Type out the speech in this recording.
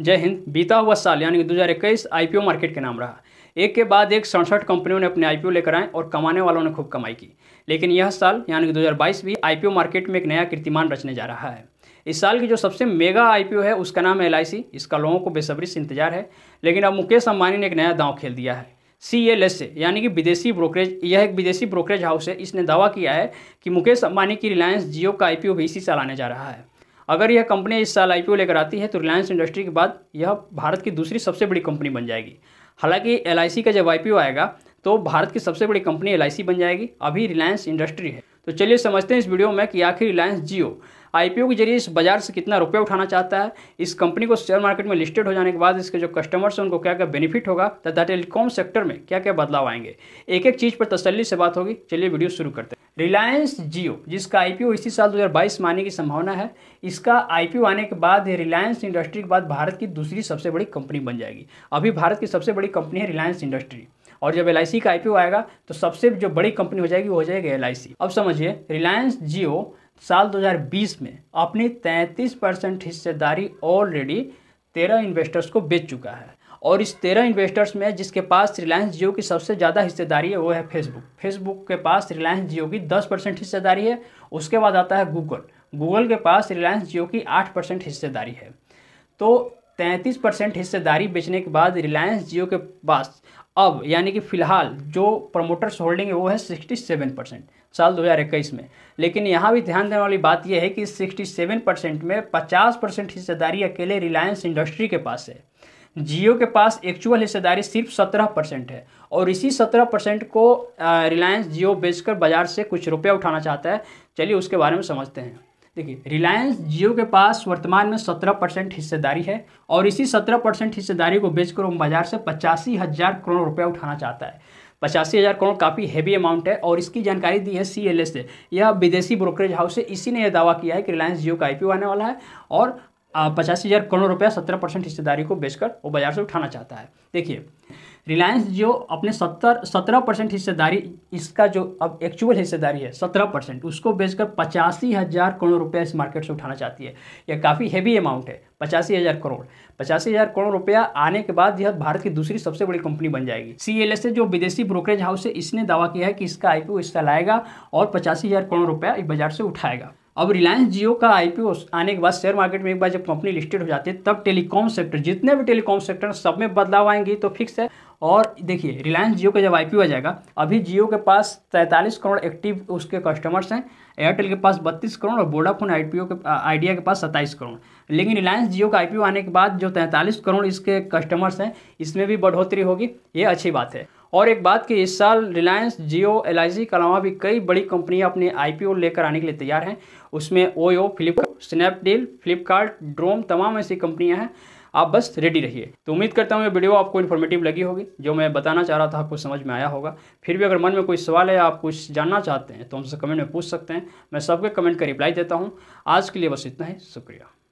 जय हिंद बीता हुआ साल यानी कि दो हज़ार पी ओ मार्केट के नाम रहा एक के बाद एक सड़सठ कंपनियों ने अपने ओ लेकर आए और कमाने वालों ने खूब कमाई की लेकिन यह साल यानी कि 2022 भी ओ मार्केट में एक नया कीर्तिमान रचने जा रहा है इस साल की जो सबसे मेगा ओ है उसका नाम है एल इसका लोगों को बेसब्री से इंतजार है लेकिन अब मुकेश अंबानी ने एक नया दांव खेल दिया है सी एल एस से यानी कि विदेशी ब्रोकरेज यह एक विदेशी ब्रोकरेज हाउस है इसने दावा किया है कि मुकेश अंबानी की रिलायंस जियो का ओ भी इसी साल आने जा रहा है अगर यह कंपनी इस साल आईपीओ लेकर आती है तो रिलायंस इंडस्ट्री के बाद यह भारत की दूसरी सबसे बड़ी कंपनी बन जाएगी हालांकि एल का जब आईपीओ आएगा तो भारत की सबसे बड़ी कंपनी एल बन जाएगी अभी रिलायंस इंडस्ट्री है तो चलिए समझते हैं इस वीडियो में कि आखिर रिलायंस जियो आईपीओ के जरिए इस बाजार से कितना रुपये उठाना चाहता है इस कंपनी को शेयर मार्केट में लिस्टेड हो जाने के बाद इसके जो कस्टमर्स हैं उनको क्या क्या बेनिफिट होगा तथा टेलीकॉम सेक्टर में क्या क्या बदलाव आएंगे एक एक चीज़ पर तसल्ली से बात होगी चलिए वीडियो शुरू करते हैं रिलायंस जियो जिसका आईपीओ इसी साल 2022 में आने की संभावना है इसका आईपीओ आने के बाद रिलायंस इंडस्ट्री के बाद भारत की दूसरी सबसे बड़ी कंपनी बन जाएगी अभी भारत की सबसे बड़ी कंपनी है रिलायंस इंडस्ट्री और जब एल का आईपीओ आएगा तो सबसे जो बड़ी कंपनी हो जाएगी वो हो जाएगी एल अब समझिए रिलायंस जियो साल 2020 में अपनी 33 परसेंट हिस्सेदारी ऑलरेडी तेरह इन्वेस्टर्स को बेच चुका है और इस तेरह इन्वेस्टर्स में जिसके पास रिलायंस जियो की सबसे ज़्यादा हिस्सेदारी है वो है फेसबुक फेसबुक के पास रिलायंस जियो की दस परसेंट हिस्सेदारी है उसके बाद आता है गूगल गूगल के पास रिलायंस जियो की आठ परसेंट हिस्सेदारी है तो तैंतीस परसेंट हिस्सेदारी बेचने के बाद रिलायंस जियो के पास अब यानी कि फिलहाल जो प्रमोटर्स होल्डिंग है वो है सिक्सटी सेवन परसेंट साल दो हज़ार इक्कीस में लेकिन यहाँ भी ध्यान देने वाली बात यह है कि सिक्सटी सेवन परसेंट में पचास परसेंट हिस्सेदारी अकेले रिलायंस इंडस्ट्री के पास है जियो के पास एक्चुअल हिस्सेदारी सिर्फ सत्रह परसेंट है और इसी सत्रह परसेंट को रिलायंस जियो बेचकर बाजार से कुछ रुपया उठाना चाहता है चलिए उसके बारे में समझते हैं देखिए रिलायंस जियो के पास वर्तमान में सत्रह परसेंट हिस्सेदारी है और इसी सत्रह परसेंट हिस्सेदारी को बेचकर वो बाजार से पचासी हज़ार करोड़ रुपया उठाना चाहता है पचासी हज़ार करोड़ काफ़ी हैवी अमाउंट है और इसकी जानकारी दी है सी एल से यह विदेशी ब्रोकरेज हाउस है इसी ने यह दावा किया है कि रिलायंस जियो का आई आने वाला है और पचासी हज़ार करोड़ रुपया सत्रह परसेंट हिस्सेदारी को बेचकर वो बाजार से उठाना चाहता है देखिए रिलायंस जो अपने सत्तर सत्रह परसेंट हिस्सेदारी इसका जो अब एक्चुअल हिस्सेदारी है सत्रह परसेंट उसको बेचकर पचासी हज़ार करोड़ रुपया इस मार्केट से उठाना चाहती है यह काफ़ी हैवी अमाउंट है पचासी हज़ार करोड़ पचासी हज़ार करोड़ रुपया आने के बाद यह भारत की दूसरी सबसे बड़ी कंपनी बन जाएगी सी एल जो विदेशी ब्रोकरेज हाउस है इसने दावा किया है कि इसका आई पी ओ इसका लाएगा और पचासी हज़ार करोड़ रुपया इस बाजार से उठाएगा अब रिलायंस जियो का आईपीओ आने के बाद शेयर मार्केट में एक बार जब कंपनी लिस्टेड हो जाती है तब टेलीकॉम सेक्टर जितने भी टेलीकॉम सेक्टर सब में बदलाव आएंगे तो फिक्स है और देखिए रिलायंस जियो का जब आईपीओ आ जाएगा अभी जियो के पास तैंतालीस करोड़ एक्टिव उसके कस्टमर्स हैं एयरटेल के पास बत्तीस करोड़ और वोडाफोन आईपीओ के आइडिया के पास सत्ताईस करोड़ लेकिन रिलायंस जियो का आईपीओ आने के बाद जो तैंतालीस करोड़ इसके कस्टमर्स हैं इसमें भी बढ़ोतरी होगी ये अच्छी बात है और एक बात कि इस साल रिलायंस जियो एल आई के अलावा भी कई बड़ी कंपनियां अपने आईपीओ लेकर आने के लिए तैयार हैं उसमें ओयो फ्लिपकार्ट स्नैपडील फ्लिपकार्ट ड्रोम तमाम ऐसी कंपनियां हैं आप बस रेडी रहिए तो उम्मीद करता हूँ ये वीडियो आपको इन्फॉर्मेटिव लगी होगी जो मैं बताना चाह रहा था आपको समझ में आया होगा फिर भी अगर मन में कोई सवाल है आप कुछ जानना चाहते हैं तो हमसे कमेंट में पूछ सकते हैं मैं सबके कमेंट का रिप्लाई देता हूँ आज के लिए बस इतना ही शुक्रिया